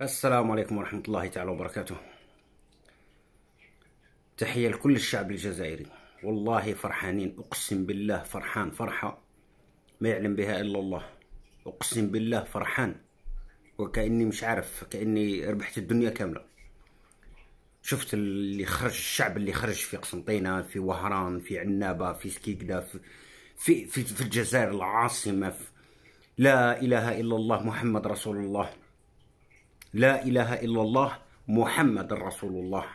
السلام عليكم ورحمة الله تعالى وبركاته تحية لكل الشعب الجزائري والله فرحانين أقسم بالله فرحان فرحة ما يعلم بها إلا الله أقسم بالله فرحان وكأني مش عارف كأني ربحت الدنيا كاملة شفت اللي خرج الشعب اللي خرج في قسنطينة في وهران في عنابة في سكيكدا في في في, في الجزائر العاصمة في لا إله إلا الله محمد رسول الله لا إله إلا الله محمد رسول الله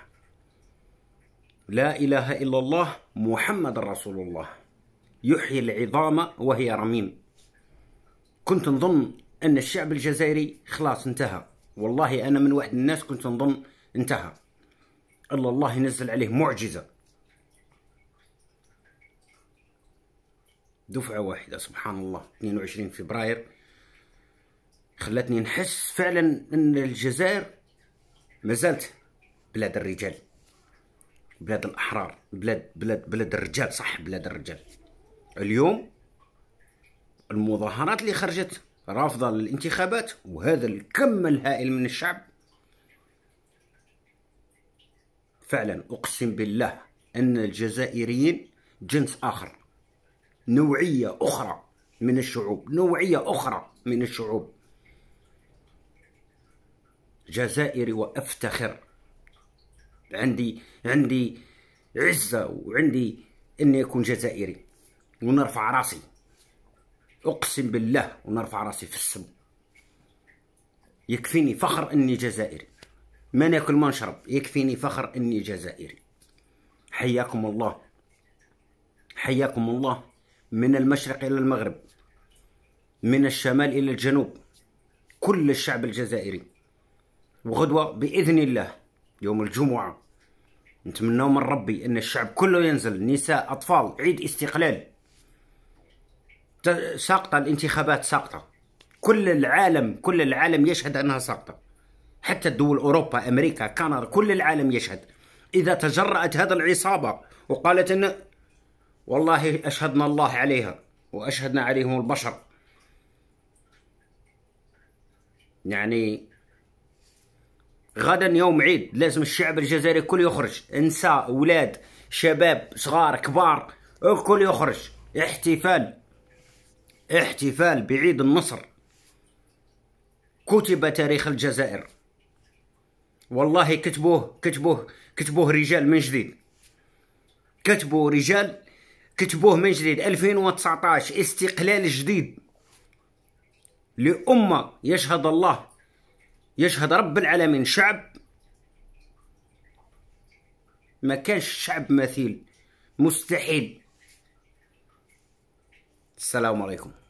لا إله إلا الله محمد رسول الله يحيي العظام وهي رميم كنت نظن أن الشعب الجزائري خلاص انتهى والله أنا من واحد الناس كنت نظن انتهى إلا الله ينزل عليه معجزة دفعة واحدة سبحان الله 22 فبراير خلاتني نحس فعلا ان الجزائر مازالت بلاد الرجال بلاد الاحرار بلاد بلاد بلاد الرجال صح بلاد الرجال اليوم المظاهرات اللي خرجت رافضه للانتخابات وهذا الكم الهائل من الشعب فعلا اقسم بالله ان الجزائريين جنس اخر نوعيه اخرى من الشعوب نوعيه اخرى من الشعوب جزائري وافتخر عندي عندي عزه وعندي اني اكون جزائري ونرفع راسي اقسم بالله ونرفع راسي في السم يكفيني فخر اني جزائري ما ناكل ما نشرب يكفيني فخر اني جزائري حياكم الله حياكم الله من المشرق الى المغرب من الشمال الى الجنوب كل الشعب الجزائري وغدوة بإذن الله يوم الجمعة نتمنى من ربي أن الشعب كله ينزل نساء أطفال عيد استقلال ساقطة الانتخابات ساقطة كل العالم كل العالم يشهد أنها ساقطة حتى دول أوروبا أمريكا كندا كل العالم يشهد إذا تجرأت هذا العصابة وقالت أن والله أشهدنا الله عليها وأشهدنا عليهم البشر يعني غدا يوم عيد لازم الشعب الجزائري كل يخرج نساء ولاد شباب صغار كبار الكل يخرج احتفال احتفال بعيد النصر كتب تاريخ الجزائر والله كتبوه كتبوه كتبوه رجال من جديد كتبوا رجال كتبوه من جديد 2019 استقلال جديد لأمة يشهد الله يشهد رب العالمين شعب ما كانش شعب مثيل مستحيل السلام عليكم